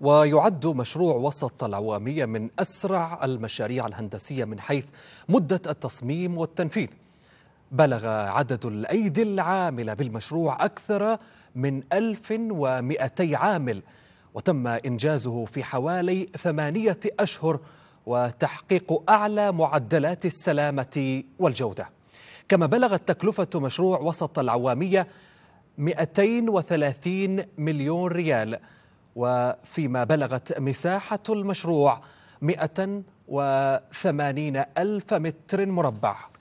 ويعد مشروع وسط العوامية من أسرع المشاريع الهندسية من حيث مدة التصميم والتنفيذ بلغ عدد الأيدي العاملة بالمشروع أكثر من 1200 عامل وتم إنجازه في حوالي ثمانية أشهر وتحقيق أعلى معدلات السلامة والجودة كما بلغت تكلفة مشروع وسط العوامية 230 مليون ريال وفيما بلغت مساحة المشروع 180 ألف متر مربع